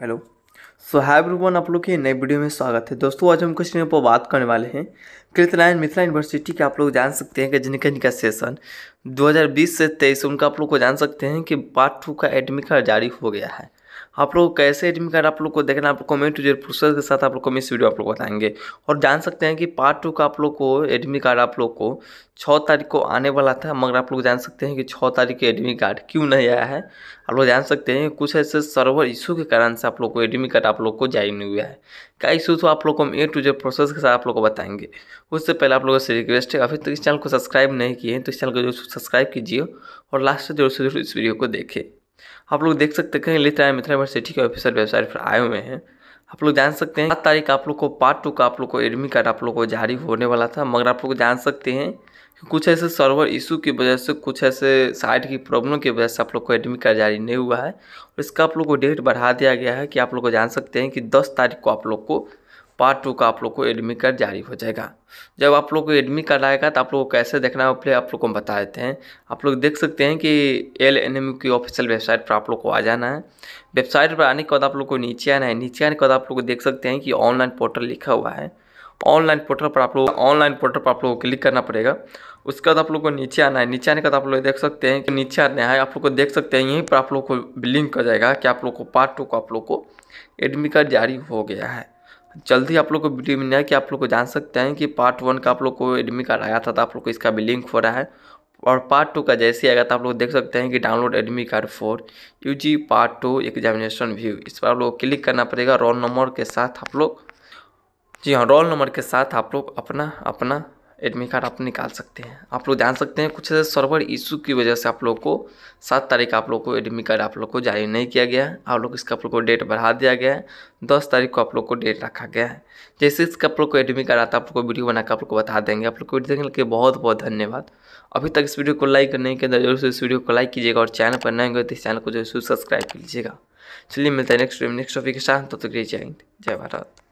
hello सो hi everyone आप लोग के नए वीडियो में स्वागत है दोस्तों आज हम कुछ नियम पर बात करने वाले हैं कृतलायन मिथिला यूनिवर्सिटी के आप लोग जान सकते हैं कि जिनका जिनका सेशन 2020 से 23 उनका आप लोग को जान सकते हैं कि पार्ट टू का एडमिट कार्ड जारी हो गया है आप लोग कैसे एडमिट कार्ड आप लोग को देखना आप कमेंट जो प्रोसेस के साथ आप लोग को इस वीडियो आप लोग बताएंगे और जान सकते हैं कि पार्ट टू का आप लोग को एडमिट कार्ड आप लोग को छः तारीख को आने वाला था मगर आप लोग जान सकते हैं कि छः तारीख के एडमिट कार्ड क्यों नहीं आया है आप लोग जान सकते हैं कुछ ऐसे सर्वर इशू के कारण से आप लोग को एडमिट कार्ड आप लोग को जारी नहीं हुआ है क्या इशू तो आप लोग को हम ए टू जेड प्रोसेस के साथ आप लोग को बताएंगे उससे पहले आप लोगों से रिक्वेस्ट है अभी तक इस चैनल को सब्सक्राइब नहीं किए हैं तो इस चैनल को जरूर सब्सक्राइब कीजिए और लास्ट से जरूर से जरूर इस वीडियो को देखें आप लोग देख सकते हैं लिख रहा है यूनिवर्सिटी के ऑफिसर वेबसाइट पर आए हुए हैं आप लोग जान सकते हैं सात तारीख आप लोग को पार्ट टू का आप लोग को एडमी कार्ड आप लोग को जारी होने वाला था मगर आप लोग जान सकते हैं कि कुछ ऐसे सर्वर इशू की वजह से कुछ ऐसे साइट की प्रॉब्लम की वजह से आप लोग को एडमिट कार्ड जारी नहीं हुआ है और इसका आप लोग को डेट बढ़ा दिया गया है कि आप लोग को जान सकते हैं कि दस तारीख को आप लोग को पार्ट टू का आप लोग को एडमिट कार्ड जारी हो जाएगा जब आप लोग को एडमिट कार्ड आएगा तो आप लोग को कैसे देखना है आप लोग को हम बता देते हैं आप लोग देख सकते हैं कि एल एन एम की ऑफिशियल वेबसाइट पर आप लोग को आ जाना है वेबसाइट पर आने के बाद आप लोग को नीचे आना है नीचे आने के बाद आप लोग को देख सकते हैं कि ऑनलाइन पोर्टल लिखा हुआ है ऑनलाइन पोर्टल पर आप लोग ऑनलाइन पोर्टल पर आप लोगों को क्लिक करना पड़ेगा उसके बाद आप लोग को नीचे आना है नीचे आने के बाद आप लोग देख सकते हैं कि नीचे आने है आप लोग को देख सकते हैं यहीं पर आप लोग को लिंक कर जाएगा कि आप लोग को पार्ट टू को आप लोग को एडमिट कार्ड जारी हो गया है जल्दी आप लोग को वीडियो मिल जाए कि आप लोग को जान सकते हैं कि पार्ट वन का आप लोग को एडमी कार्ड आया था तो आप लोग को इसका भी लिंक हो रहा है और पार्ट टू का जैसे ही आएगा तो आप लोग देख सकते हैं कि download admit card U G part two examination view इस पर आप लोग क्लिक करना पड़ेगा रोल नंबर के साथ आप लोग जी हाँ रोल नंबर के साथ आप लोग अपना अपना एडमिट कार्ड आप निकाल सकते हैं आप लोग जान सकते हैं कुछ सर्वर इशू की वजह से आप लोग को सात तारीख आप लोग को एडमिट कार्ड आप लोग को जारी नहीं किया गया है आप लोग इसका आप लोग को डेट बढ़ा दिया गया है दस तारीख को आप लोग को डेट रखा गया है जैसे इसका आप लोग को एडमिट कार्ड आता है आप लोग को वीडियो बनाकर आप लोग को बता देंगे आप लोग को देखने के बहुत बहुत धन्यवाद अभी तक इस वीडियो को लाइक नहीं किया जरूर से इस वीडियो को लाइक कीजिएगा और चैनल पर नए गए तो इस चैनल को जरूर सब्सक्राइब कीजिएगा चलिए मिलते हैं नेक्स्ट नेक्स्ट टॉपिक के साथ तब तक जय हिंद जय भारत